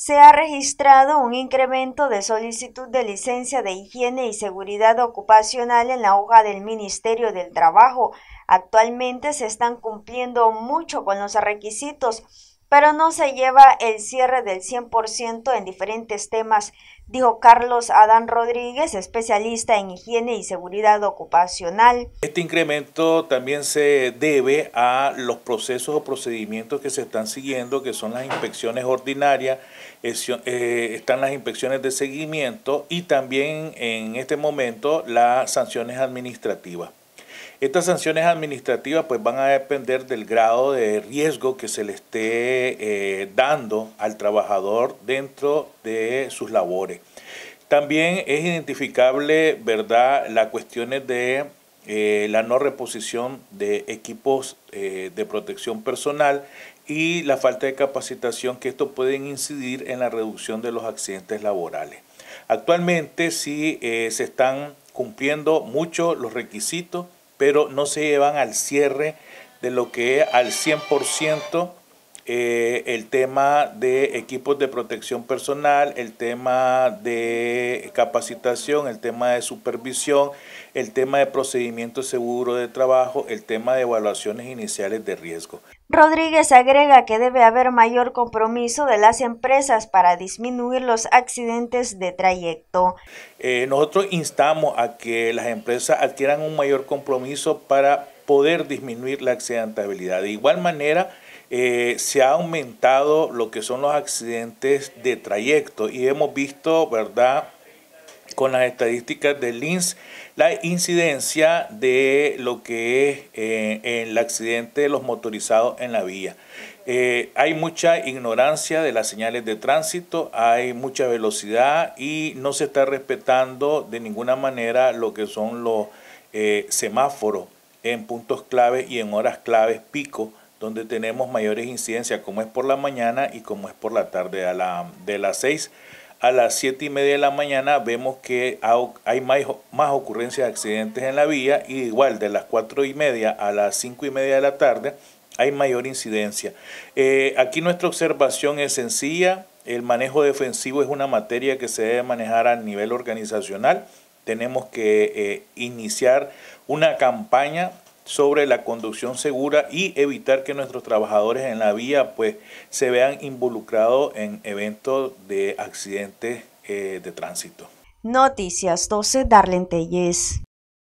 se ha registrado un incremento de solicitud de licencia de higiene y seguridad ocupacional en la hoja del Ministerio del Trabajo. Actualmente se están cumpliendo mucho con los requisitos pero no se lleva el cierre del 100% en diferentes temas, dijo Carlos Adán Rodríguez, especialista en higiene y seguridad ocupacional. Este incremento también se debe a los procesos o procedimientos que se están siguiendo, que son las inspecciones ordinarias, eh, eh, están las inspecciones de seguimiento y también en este momento las sanciones administrativas. Estas sanciones administrativas pues, van a depender del grado de riesgo que se le esté eh, dando al trabajador dentro de sus labores. También es identificable, ¿verdad?, las cuestiones de eh, la no reposición de equipos eh, de protección personal y la falta de capacitación que esto puede incidir en la reducción de los accidentes laborales. Actualmente sí se están cumpliendo mucho los requisitos pero no se llevan al cierre de lo que es al 100% eh, el tema de equipos de protección personal, el tema de capacitación, el tema de supervisión, el tema de procedimiento seguro de trabajo, el tema de evaluaciones iniciales de riesgo. Rodríguez agrega que debe haber mayor compromiso de las empresas para disminuir los accidentes de trayecto. Eh, nosotros instamos a que las empresas adquieran un mayor compromiso para poder disminuir la accidentabilidad. De igual manera, eh, se ha aumentado lo que son los accidentes de trayecto y hemos visto, ¿verdad? Con las estadísticas del INS, la incidencia de lo que es eh, el accidente de los motorizados en la vía. Eh, hay mucha ignorancia de las señales de tránsito, hay mucha velocidad y no se está respetando de ninguna manera lo que son los semáforos en puntos claves y en horas claves pico donde tenemos mayores incidencias, como es por la mañana y como es por la tarde, de las 6 a las 7 y media de la mañana vemos que hay más ocurrencias de accidentes en la vía y igual de las 4 y media a las 5 y media de la tarde hay mayor incidencia. Eh, aquí nuestra observación es sencilla, el manejo defensivo es una materia que se debe manejar a nivel organizacional, tenemos que eh, iniciar una campaña sobre la conducción segura y evitar que nuestros trabajadores en la vía pues se vean involucrados en eventos de accidentes eh, de tránsito. Noticias 12 Darlene